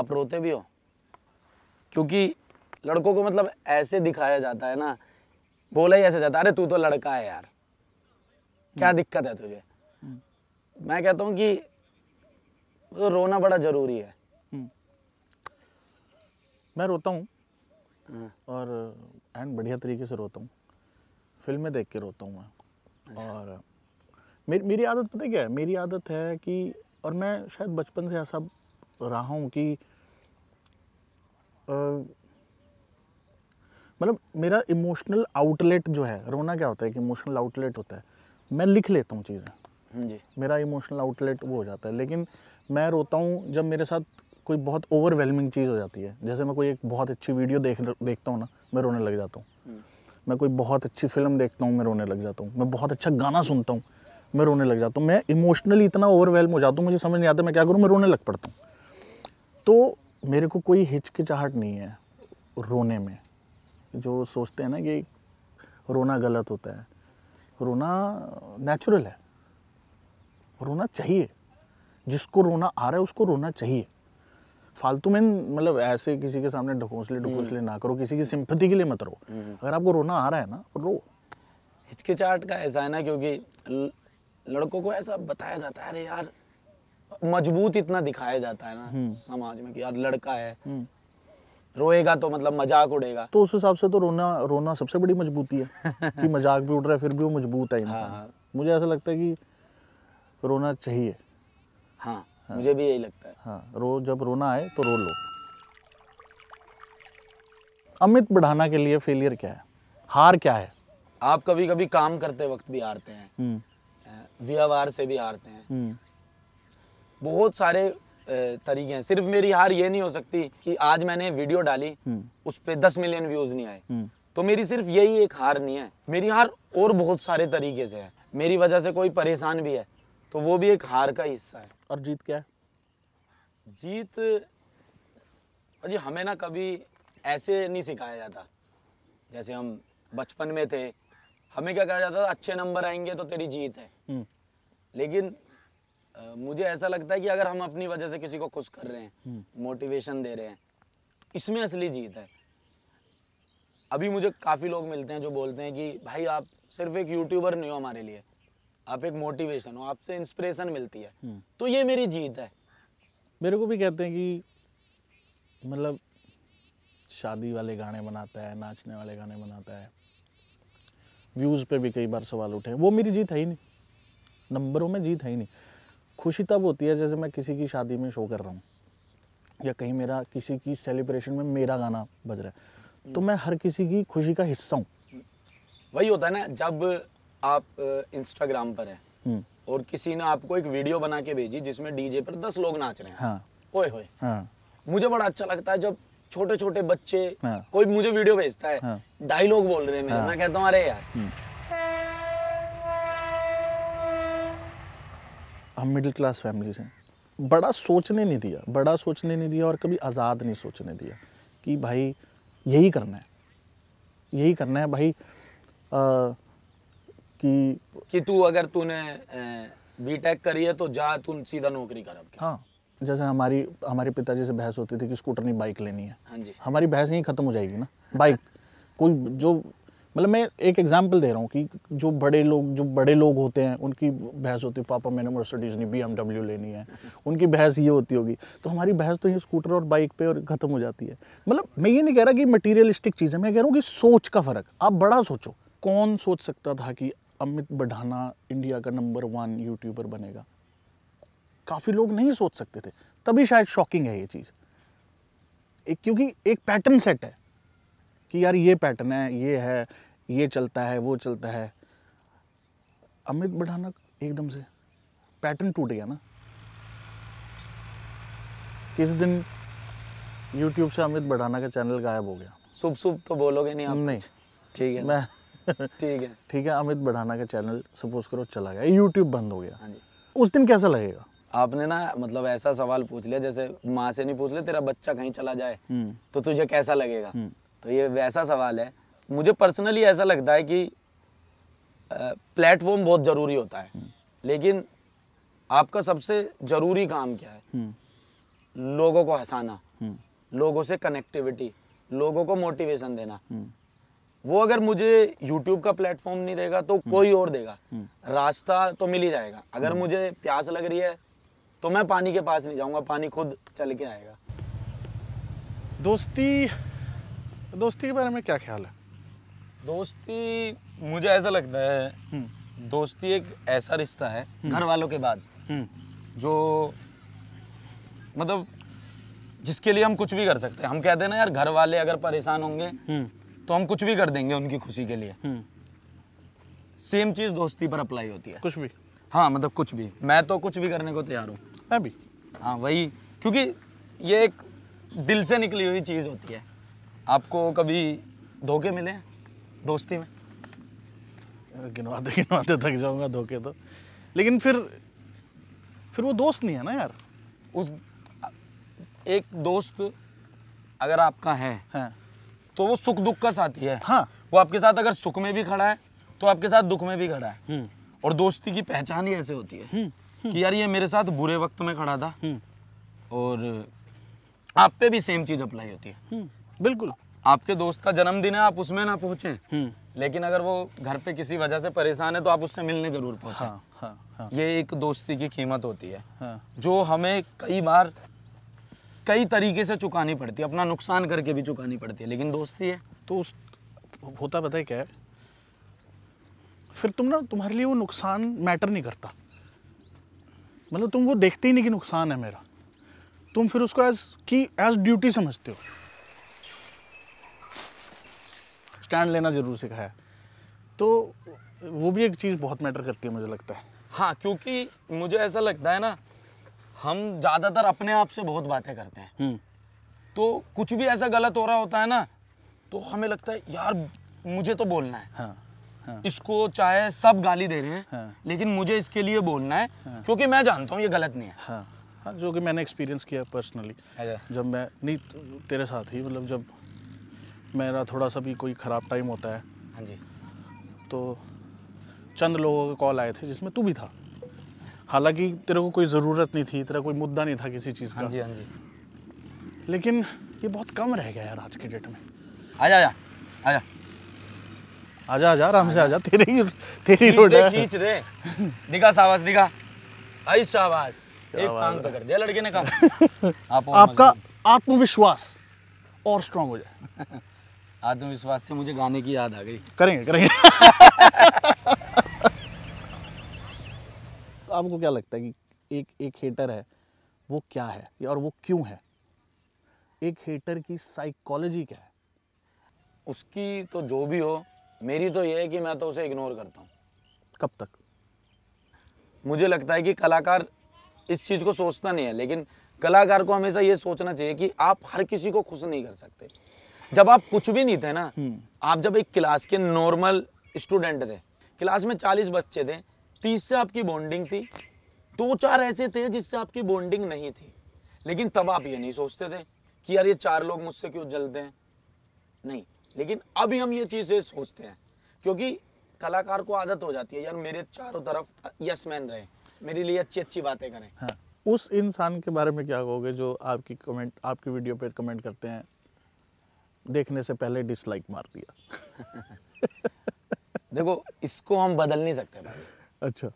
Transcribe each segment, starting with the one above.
आप रोते भी हो क्योंकि लड़कों को मतलब ऐसे दिखाया जाता है ना बोला ही ऐसे जाता है अरे तू तो लड़का है यार क्या हम्म। दिक्कत है तुझे मैं कहता हूँ कि तो रोना बड़ा ज़रूरी है हम्म। मैं रोता हूँ हाँ। और एंड बढ़िया तरीके से रोता हूँ फिल्में देख के रोता हूँ मैं अच्छा। और मेरी मेरी आदत पता क्या है मेरी आदत है कि और मैं शायद बचपन से ऐसा रहा हूँ कि मतलब मेरा इमोशनल आउटलेट जो है रोना क्या होता है कि इमोशनल आउटलेट होता है मैं लिख लेता हूँ चीज़ें हम्म, जी मेरा इमोशनल आउटलेट वो हो जाता है लेकिन मैं रोता हूँ जब मेरे साथ कोई बहुत ओवरवेलमिंग चीज़ हो जाती है जैसे मैं कोई एक बहुत अच्छी वीडियो देख देखता हूँ ना मैं रोने लग जाता हूँ हम्म। मैं कोई बहुत अच्छी फिल्म देखता हूँ मैं रोने लग जाता हूँ मैं बहुत अच्छा गाना सुनता हूँ मैं रोने लग जाता हूँ मैं इमोशनली इतना ओवरवेलम हो जाता हूँ मुझे समझ नहीं आता मैं क्या करूँ मैं रोने लग पड़ता हूँ तो मेरे को कोई हिचकिचाहट नहीं है रोने में जो सोचते हैं ना कि रोना गलत होता है रोना नेचुरल है रोना चाहिए जिसको रोना आ रहा है उसको रोना चाहिए फालतू में मतलब ऐसे किसी के सामने ढकोसले हम्म। ढकोसले ना करो किसी की सिंपथी के लिए मत रो हम्म। अगर आपको रोना आ रहा है ना रो हिचकिचाहट का ऐसा है ना क्योंकि लड़कों को ऐसा बताया जाता है अरे यार मजबूत इतना दिखाया जाता है ना हम्म। समाज में कि यार लड़का है हम्म। रोएगा तो मतलब मजाक उड़ेगा तो उस हिसाब से तो रोना रोना सबसे बड़ी मजबूती है कि मजाक भी उड़ रहा है फिर भी वो मजबूत है हाँ। मुझे ऐसा लगता है कि रोना चाहिए हाँ, हाँ मुझे भी यही लगता है हाँ रो जब रोना आए तो रो लो अमित बढ़ाना के लिए फेलियर क्या है हार क्या है आप कभी कभी काम करते वक्त भी हारते हैं हम्म। व्यवहार से भी हारते हैं बहुत सारे तरीके हैं सिर्फ मेरी हार ये नहीं हो सकती कि आज मैंने वीडियो डाली हम्म। उस पर दस मिलियन व्यूज नहीं आए हम्म। तो मेरी सिर्फ यही एक हार नहीं है मेरी हार और बहुत सारे तरीके से है मेरी वजह से कोई परेशान भी है तो वो भी एक हार का हिस्सा है और जीत क्या है जीत अजी हमें ना कभी ऐसे नहीं सिखाया जाता जैसे हम बचपन में थे हमें क्या कहा जाता था अच्छे नंबर आएंगे तो तेरी जीत है हम्म। लेकिन मुझे ऐसा लगता है कि अगर हम अपनी वजह से किसी को खुश कर रहे हैं मोटिवेशन हम्म। दे रहे हैं तो इसमें असली जीत है अभी मुझे काफ़ी लोग मिलते हैं जो बोलते हैं कि भाई आप सिर्फ एक यूट्यूबर नहीं हो हमारे लिए आप एक मोटिवेशन हो आपसे इंस्पिरेशन मिलती है हम्म। तो ये मेरी जीत है मेरे को भी कहते हैं कि मतलब शादी वाले गाने बनाता है नाचने वाले गाने बनाता है व्यूज़ पे भी कई बार सवाल उठे वो मेरी जीत है ही नहीं नंबरों में जीत है ही नहीं खुशी तब होती है जैसे मैं किसी की शादी में शो कर रहा हूँ या कहीं मेरा किसी की सेलिब्रेशन में मेरा गाना बज रहा है तो मैं हर किसी की खुशी का हिस्सा हूँ वही होता है ना जब आप इंस्टाग्राम पर हैं हम्म। और किसी ने आपको एक वीडियो बना के भेजी जिसमें डीजे पर दस लोग नाच रहे हैं हाँ। ओए होए हाँ। मुझे बड़ा अच्छा लगता है जब छोटे छोटे बच्चे हाँ। कोई मुझे वीडियो भेजता है हाँ। डायलॉग बोल रहे हैं मेरा हाँ। मैं कहता हूँ अरे यार हम्म। हम मिडिल क्लास फैमिली से बड़ा सोचने नहीं दिया बड़ा सोचने नहीं दिया और कभी आज़ाद नहीं सोचने दिया कि भाई यही करना है यही करना है भाई आ, कि कि तू अगर तूने बी टेक करी है तो जा तू सीधा नौकरी कर अब हाँ जैसे हमारी हमारे पिताजी से बहस होती थी कि स्कूटर नहीं बाइक लेनी है हाँ जी हमारी बहस यहीं ख़त्म हो जाएगी ना बाइक कोई जो मतलब मैं एक एग्जाम्पल दे रहा हूँ कि जो बड़े लोग जो बड़े लोग होते हैं उनकी बहस होती है पापा मैंने मर्सिडीज नहीं बी लेनी है उनकी बहस ये होती होगी तो हमारी बहस तो ये स्कूटर और बाइक पे और ख़त्म हो जाती है मतलब मैं ये नहीं कह रहा कि मटीरियलिस्टिक चीज़ है मैं कह रहा हूँ कि सोच का फ़र्क आप बड़ा सोचो कौन सोच सकता था कि अमित बढ़ाना इंडिया का नंबर वन यूट्यूबर बनेगा काफ़ी लोग नहीं सोच सकते थे तभी शायद शॉकिंग है ये चीज़ एक क्योंकि एक पैटर्न सेट है कि यार ये पैटर्न है ये है ये चलता है वो चलता है अमित बढ़ाना एकदम से पैटर्न टूट गया ना किस दिन YouTube से अमित बढ़ाना का चैनल गायब हो गया सुबह सुबह तो बोलोगे नहीं आप नहीं ठीक है मैं ठीक है ठीक है अमित बढ़ाना का चैनल सपोज करो चला गया यूट्यूब बंद हो गया हाँ जी उस दिन कैसा लगेगा आपने ना मतलब ऐसा सवाल पूछ लिया जैसे माँ से नहीं पूछ लिया तेरा बच्चा कहीं चला जाए हम्म। तो तुझे कैसा लगेगा हम्म। तो ये वैसा सवाल है मुझे पर्सनली ऐसा लगता है कि प्लेटफॉर्म बहुत ज़रूरी होता है हम्म। लेकिन आपका सबसे ज़रूरी काम क्या है हम्म। लोगों को हंसाना हम्म। लोगों से कनेक्टिविटी लोगों को मोटिवेशन देना वो अगर मुझे यूट्यूब का प्लेटफॉर्म नहीं देगा तो कोई और देगा रास्ता तो मिल ही जाएगा अगर मुझे प्यास लग रही है तो मैं पानी के पास नहीं जाऊंगा पानी खुद चल के आएगा दोस्ती दोस्ती के बारे में क्या ख्याल है दोस्ती मुझे ऐसा लगता है हम्म। दोस्ती एक ऐसा रिश्ता है हम्म। घर वालों के बाद हम्म। जो मतलब जिसके लिए हम कुछ भी कर सकते हैं हम कहते हैं ना यार घर वाले अगर परेशान होंगे तो हम कुछ भी कर देंगे उनकी खुशी के लिए सेम चीज दोस्ती पर अप्लाई होती है कुछ भी हाँ मतलब कुछ भी मैं तो कुछ भी करने को तैयार हूँ मैं भी हाँ वही क्योंकि ये एक दिल से निकली हुई चीज़ होती है आपको कभी धोखे मिले दोस्ती में गिनवाते गिनवाते थक जाऊंगा धोखे तो लेकिन फिर फिर वो दोस्त नहीं है ना यार उस एक दोस्त अगर आपका है हाँ। तो वो सुख दुख का साथी है हाँ वो आपके साथ अगर सुख में भी खड़ा है तो आपके साथ दुख में भी खड़ा है हम्म। और दोस्ती की पहचान ही ऐसे होती है हम्म, हम्म। कि यार ये मेरे साथ बुरे वक्त में खड़ा था और आप पे भी सेम चीज़ अप्लाई होती है बिल्कुल आपके दोस्त का जन्मदिन है आप उसमें ना पहुंचे हम्म। लेकिन अगर वो घर पे किसी वजह से परेशान है तो आप उससे मिलने जरूर पहुंचे हाँ, हाँ, हाँ। ये एक दोस्ती की कीमत होती है हाँ। जो हमें कई बार कई तरीके से चुकानी पड़ती है अपना नुकसान करके भी चुकानी पड़ती है लेकिन दोस्ती है तो उस होता पता है क्या फिर तुम ना तुम्हारे लिए वो नुकसान मैटर नहीं करता मतलब तुम वो देखते ही नहीं कि नुकसान है मेरा तुम फिर उसको एज की एज ड्यूटी समझते हो स्टैंड लेना ज़रूर सिखाया तो वो भी एक चीज़ बहुत मैटर करती है मुझे लगता है हाँ क्योंकि मुझे ऐसा लगता है ना हम ज़्यादातर अपने आप से बहुत बातें करते हैं हम्म। तो कुछ भी ऐसा गलत हो रहा होता है ना तो हमें लगता है यार मुझे तो बोलना है हाँ, हाँ। इसको चाहे सब गाली दे रहे हैं हाँ। लेकिन मुझे इसके लिए बोलना है हाँ। क्योंकि मैं जानता हूँ ये गलत नहीं है हाँ, हाँ, जो कि मैंने एक्सपीरियंस किया पर्सनली अच्छा। जब मैं नहीं तो तेरे साथ ही मतलब जब मेरा थोड़ा सा भी कोई ख़राब टाइम होता है हाँ जी तो चंद लोगों के कॉल आए थे जिसमें तू भी था हालांकि तेरे को कोई ज़रूरत नहीं थी तेरा कोई मुद्दा नहीं था किसी चीज़ का हाँ जी हाँ जी लेकिन ये बहुत कम रह गया यार आज के डेट में आजा आजा आजा आजा आजा आराम से आजा तेरे ही तेरी रोड है खींच दे दिखा सावास दिखा आई शाबाश एक टांग पकड़ तो दिया लड़के ने काम आप आपका आत्मविश्वास और स्ट्रांग हो जाए आत्मविश्वास से मुझे गाने की याद आ गई करेंगे करेंगे तो आपको क्या लगता है कि एक एक हेटर है वो क्या है और वो क्यों है एक हेटर की साइकोलॉजी क्या है उसकी तो जो भी हो मेरी तो ये है कि मैं तो उसे इग्नोर करता हूँ कब तक मुझे लगता है कि कलाकार इस चीज़ को सोचता नहीं है लेकिन कलाकार को हमेशा ये सोचना चाहिए कि आप हर किसी को खुश नहीं कर सकते जब आप कुछ भी नहीं थे ना हम्म। आप जब एक क्लास के नॉर्मल स्टूडेंट थे क्लास में चालीस बच्चे थे तीस से आपकी बॉन्डिंग थी दो चार ऐसे थे जिससे आपकी बॉन्डिंग नहीं थी लेकिन तब आप ये नहीं सोचते थे कि यार ये चार लोग मुझसे क्यों जलते हैं नहीं लेकिन अभी हम ये चीज़ें सोचते हैं क्योंकि कलाकार को आदत हो जाती है यार मेरे चारों तरफ यस मैन रहे मेरे लिए अच्छी अच्छी बातें करें हाँ। उस इंसान के बारे में क्या कहोगे जो आपकी कमेंट आपकी वीडियो पर कमेंट करते हैं देखने से पहले डिसलाइक मार दिया देखो इसको हम बदल नहीं सकते भाई अच्छा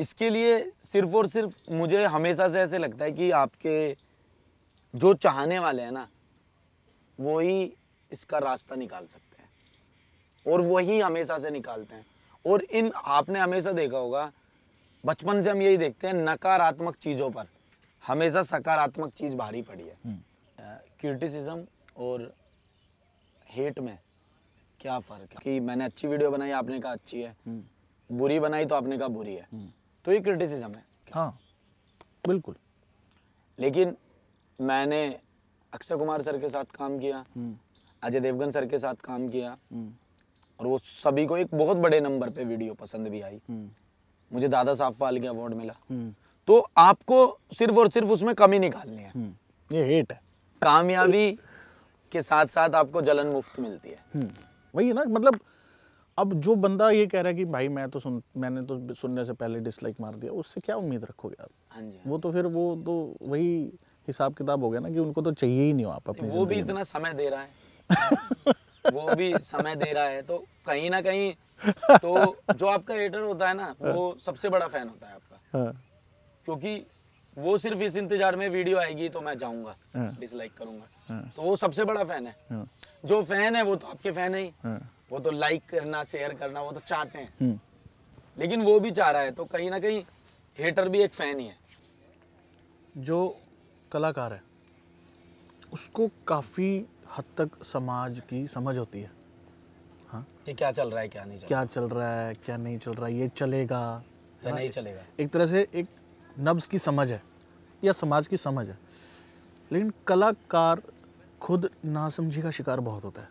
इसके लिए सिर्फ और सिर्फ मुझे हमेशा से ऐसे लगता है कि आपके जो चाहने वाले हैं ना वो ही इसका रास्ता निकाल सकते हैं और वही हमेशा से निकालते हैं और इन आपने हमेशा देखा होगा बचपन से हम यही देखते हैं नकारात्मक चीज़ों पर हमेशा सकारात्मक चीज़ भारी पड़ी है क्रिटिसिज्म हम्म। और हेट में क्या फ़र्क है कि मैंने अच्छी वीडियो बनाई आपने कहा अच्छी है हम्म। बुरी बनाई तो आपने कहा बुरी है हम्म। तो ये क्रिटिसिज्म है हाँ बिल्कुल लेकिन मैंने अक्षय कुमार सर के साथ काम किया हम्म। अजय देवगन सर के साथ काम किया और वो सभी को एक बहुत बड़े नंबर पे वीडियो पसंद भी आई मुझे दादा साहब फाल के अवार्ड मिला तो आपको सिर्फ और सिर्फ उसमें कमी निकालनी है ये हेट है कामयाबी के साथ साथ आपको जलन मुफ्त मिलती है हम्म, वही ना मतलब अब जो बंदा ये कह रहा है कि भाई मैं तो सुन मैंने तो सुनने से पहले डिसलाइक मार दिया उससे क्या उम्मीद रखोगे आप हाँ हाँ वो तो फिर वो तो वही हिसाब किताब हो गया ना कि उनको तो चाहिए ही नहीं आप अपनी वो भी इतना समय दे रहा है वो भी समय दे रहा है तो कहीं ना कहीं तो जो आपका एडिटर होता है ना हाँ। वो सबसे बड़ा फैन होता है आपका क्योंकि वो सिर्फ इस इंतजार में वीडियो आएगी तो मैं जाऊंगा डिसलाइक हाँ। करूंगा हाँ। तो वो सबसे बड़ा फैन है हाँ। जो फैन है वो तो आपके फैन है ही वो तो लाइक करना शेयर करना वो तो चाहते हैं हम्म। लेकिन वो भी चाह रहा है तो कहीं ना कहीं हेटर भी एक फैन ही है जो कलाकार है उसको काफ़ी हद तक समाज की समझ होती है हाँ कि क्या चल रहा है क्या नहीं चल क्या चल रहा है क्या नहीं चल रहा है ये चलेगा या नहीं चलेगा एक तरह से एक नब्स की समझ है या समाज की समझ है लेकिन कलाकार खुद नासमझी का शिकार बहुत होता है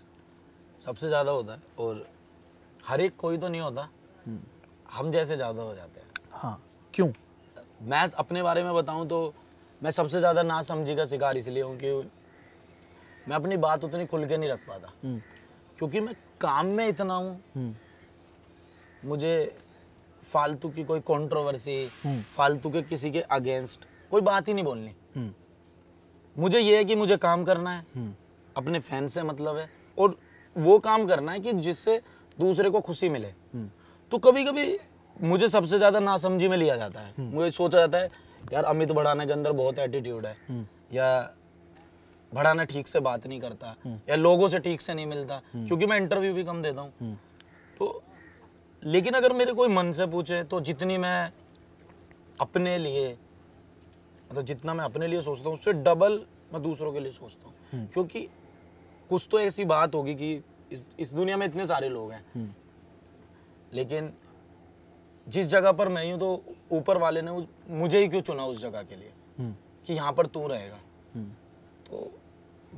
सबसे ज़्यादा होता है और हर एक कोई तो नहीं होता हम जैसे ज़्यादा हो जाते हैं हाँ क्यों मैं अपने बारे में बताऊँ तो मैं सबसे ज़्यादा नासमझी का शिकार इसलिए हूँ कि मैं अपनी बात उतनी खुल के नहीं रख पाता हम्म। क्योंकि मैं काम में इतना हूँ हम्म। मुझे फालतू की कोई कंट्रोवर्सी हम्म। फालतू के किसी के अगेंस्ट कोई बात ही नहीं बोलनी हम्म। मुझे ये है कि मुझे काम करना है हम्म। अपने फैन से मतलब है और वो काम करना है कि जिससे दूसरे को खुशी मिले हम्म। तो कभी कभी मुझे सबसे ज्यादा नासमझी में लिया जाता है मुझे सोचा जाता है यार अमित बढ़ाने के अंदर बहुत एटीट्यूड है या भड़ाना ठीक से बात नहीं करता या लोगों से ठीक से नहीं मिलता क्योंकि मैं इंटरव्यू भी कम देता हूँ तो लेकिन अगर मेरे कोई मन से पूछे तो जितनी मैं अपने लिए मतलब जितना मैं अपने लिए सोचता हूँ उससे डबल मैं दूसरों के लिए सोचता हूँ हम्म। क्योंकि कुछ तो ऐसी बात होगी कि इस, इस दुनिया में इतने सारे लोग हैं हम्म। लेकिन जिस जगह पर मैं हूँ तो ऊपर वाले ने मुझे ही क्यों चुना उस जगह के लिए हम्म। कि यहाँ पर तू रहेगा तो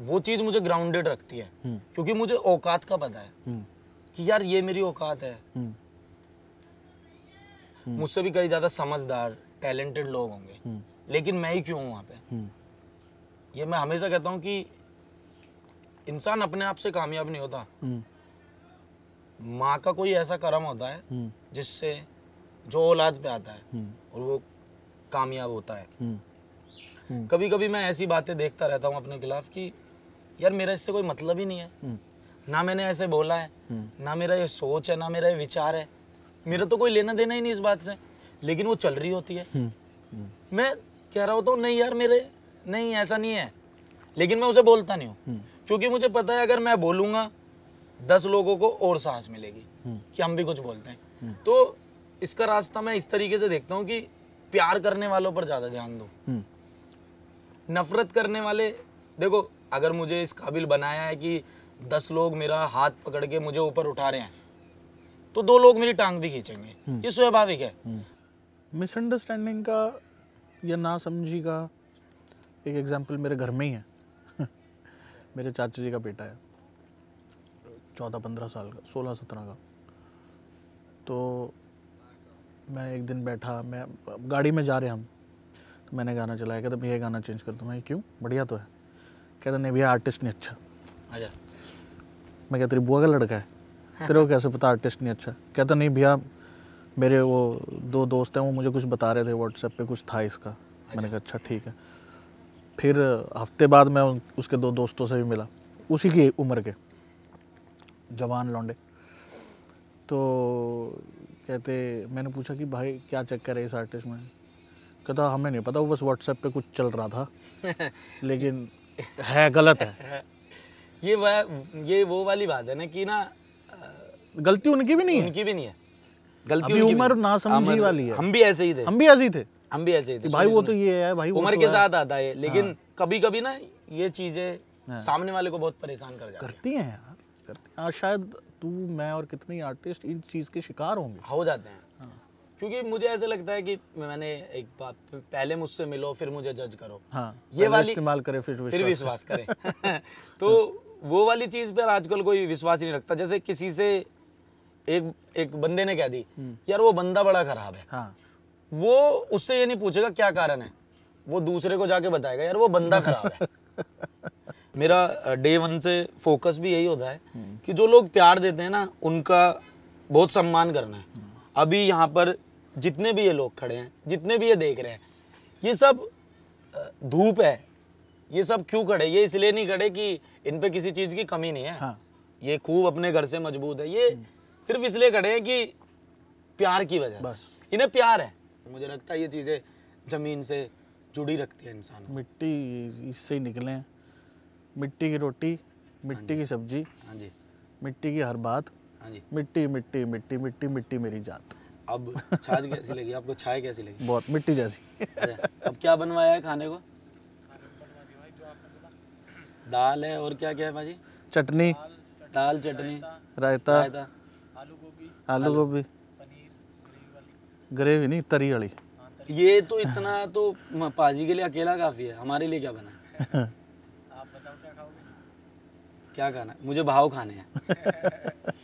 वो चीज़ मुझे ग्राउंडेड रखती है क्योंकि मुझे औकात का पता है कि यार ये मेरी औकात है मुझसे भी कई ज़्यादा समझदार टैलेंटेड लोग होंगे लेकिन मैं ही क्यों हूँ वहाँ पे ये मैं हमेशा कहता हूँ कि इंसान अपने आप से कामयाब नहीं होता माँ का कोई ऐसा कर्म होता है जिससे जो औलाद पे आता है और वो कामयाब होता है कभी कभी मैं ऐसी बातें देखता रहता हूँ अपने खिलाफ कि यार मेरा इससे कोई मतलब ही नहीं है ना मैंने ऐसे बोला है ना मेरा ये सोच है ना मेरा ये विचार है मेरा तो कोई लेना देना ही नहीं इस बात से लेकिन वो चल रही होती है मैं कह रहा हो तो नहीं यार मेरे नहीं ऐसा नहीं है लेकिन मैं उसे बोलता नहीं हूँ हम्म। क्योंकि मुझे पता है अगर मैं बोलूंगा दस लोगों को और साहस मिलेगी हम्म। कि हम भी कुछ बोलते हैं हम्म। तो इसका रास्ता मैं इस तरीके से देखता हूँ कि प्यार करने वालों पर ज़्यादा ध्यान दो नफरत करने वाले देखो अगर मुझे इस काबिल बनाया है कि दस लोग मेरा हाथ पकड़ के मुझे ऊपर उठा रहे हैं तो दो लोग मेरी टांग भी खींचेंगे ये स्वाभाविक है मिसअंडरस्टैंडिंग का या ना समझी का एक एग्ज़ाम्पल मेरे घर में ही है मेरे चाचा जी का बेटा है चौदह पंद्रह साल का सोलह सत्रह का तो मैं एक दिन बैठा मैं गाड़ी में जा रहे हम तो मैंने गाना चलाया कहते भैया गाना चेंज कर दो मैं क्यों बढ़िया तो है कहते नहीं भैया आर्टिस्ट नहीं अच्छा अच्छा मैं कहता तेरी बुआ का लड़का है तेरे को कैसे पता आर्टिस्ट नहीं अच्छा कहता नहीं भैया मेरे वो दो दोस्त हैं वो मुझे कुछ बता रहे थे व्हाट्सएप पे कुछ था इसका अच्छा। मैंने कहा अच्छा ठीक है फिर हफ्ते बाद मैं उसके दो दोस्तों से भी मिला उसी की उम्र के जवान लौंडे तो कहते मैंने पूछा कि भाई क्या चक्कर है इस आर्टिस्ट में कहता हमें नहीं पता वो बस व्हाट्सएप पे कुछ चल रहा था लेकिन है गलत है ये वह ये वो वाली बात है ना कि ना गलती उनकी भी नहीं उनकी भी नहीं है गलती उम्र ना समझी वाली है हम भी ऐसे ही थे हम भी ऐसे ही थे हम भी ऐसे ही थे भाई वो तो ये है भाई उम्र तो के साथ आता है लेकिन हाँ। कभी कभी ना ये चीजें हाँ। सामने वाले को बहुत परेशान कर जाती करती हैं यार करती हैं शायद तू मैं और कितने आर्टिस्ट इन चीज़ के शिकार होंगे हो जाते हैं हाँ। क्योंकि मुझे ऐसे लगता है कि मैंने एक बात पहले मुझसे मिलो फिर मुझे जज करो हाँ, ये वाली इस्तेमाल करें फिर विश्वास फिर विश्वास करें तो वो वाली चीज़ पर आजकल कोई विश्वास ही नहीं रखता जैसे किसी से एक एक बंदे ने कह दी हम्म। यार वो बंदा बड़ा खराब है हाँ। वो उससे ये नहीं पूछेगा क्या कारण है वो दूसरे को जाके बताएगा यार वो बंदा खराब है मेरा डे वन से फोकस भी यही होता है हम्म। कि जो लोग प्यार देते हैं ना उनका बहुत सम्मान करना है हम्म। अभी यहाँ पर जितने भी ये लोग खड़े हैं जितने भी ये देख रहे हैं ये सब धूप है ये सब क्यों खड़े ये इसलिए नहीं खड़े कि इन पे किसी चीज़ की कमी नहीं है हाँ। ये खूब अपने घर से मजबूत है ये सिर्फ इसलिए खड़े हैं कि प्यार की वजह बस इन्हें प्यार है मुझे लगता है ये चीज़ें ज़मीन से जुड़ी रखती है इंसान मिट्टी इससे ही निकले हैं मिट्टी की रोटी मिट्टी हाँ की सब्जी हाँ जी मिट्टी की हर बात हाँ जी मिट्टी मिट्टी मिट्टी मिट्टी मिट्टी मेरी जात अब छाछ कैसी लगी आपको छाय कैसी लगी बहुत मिट्टी जैसी अच्छा, अब क्या बनवाया है खाने को दाल है और क्या क्या है भाजी चटनी दाल चटनी रायता, रायता आलू गोभी ग्रेवी नहीं तरी वाली हाँ, ये तो इतना तो पाजी के लिए अकेला काफ़ी है हमारे लिए क्या बना आप बताओ क्या खाओगे क्या खाना है मुझे भाव खाने हैं